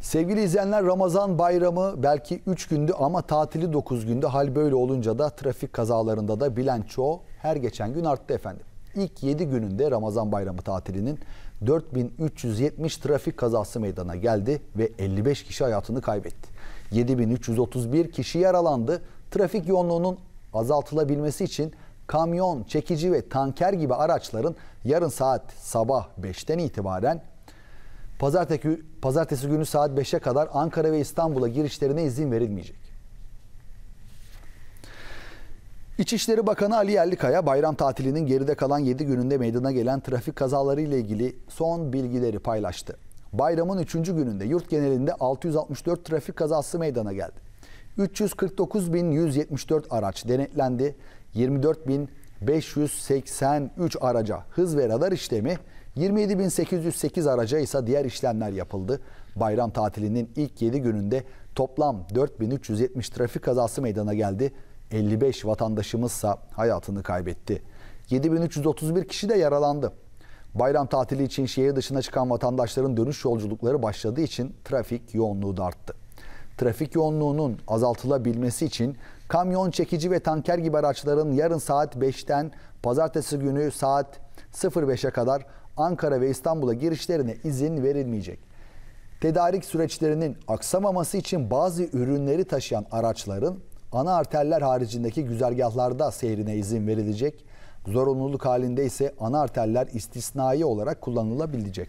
Sevgili izleyenler Ramazan bayramı belki 3 gündü ama tatili 9 gündü. Hal böyle olunca da trafik kazalarında da bilanço her geçen gün arttı efendim. İlk 7 gününde Ramazan bayramı tatilinin 4370 trafik kazası meydana geldi ve 55 kişi hayatını kaybetti. 7331 kişi yaralandı. Trafik yoğunluğunun azaltılabilmesi için kamyon, çekici ve tanker gibi araçların yarın saat sabah 5'ten itibaren Pazartesi, pazartesi günü saat 5'e kadar Ankara ve İstanbul'a girişlerine izin verilmeyecek. İçişleri Bakanı Ali Yerlikaya bayram tatilinin geride kalan 7 gününde meydana gelen trafik kazaları ile ilgili son bilgileri paylaştı. Bayramın 3. gününde yurt genelinde 664 trafik kazası meydana geldi. 349.174 araç denetlendi. 24.583 araca hız ve radar işlemi 27.808 araca ise diğer işlemler yapıldı. Bayram tatilinin ilk 7 gününde toplam 4.370 trafik kazası meydana geldi. 55 vatandaşımızsa hayatını kaybetti. 7.331 kişi de yaralandı. Bayram tatili için şehir dışına çıkan vatandaşların dönüş yolculukları başladığı için trafik yoğunluğu da arttı trafik yoğunluğunun azaltılabilmesi için kamyon, çekici ve tanker gibi araçların yarın saat 5'ten pazartesi günü saat 05'e kadar Ankara ve İstanbul'a girişlerine izin verilmeyecek. Tedarik süreçlerinin aksamaması için bazı ürünleri taşıyan araçların ana arterler haricindeki güzergahlarda seyrine izin verilecek. Zorunluluk halinde ise ana arterler istisnai olarak kullanılabilecek.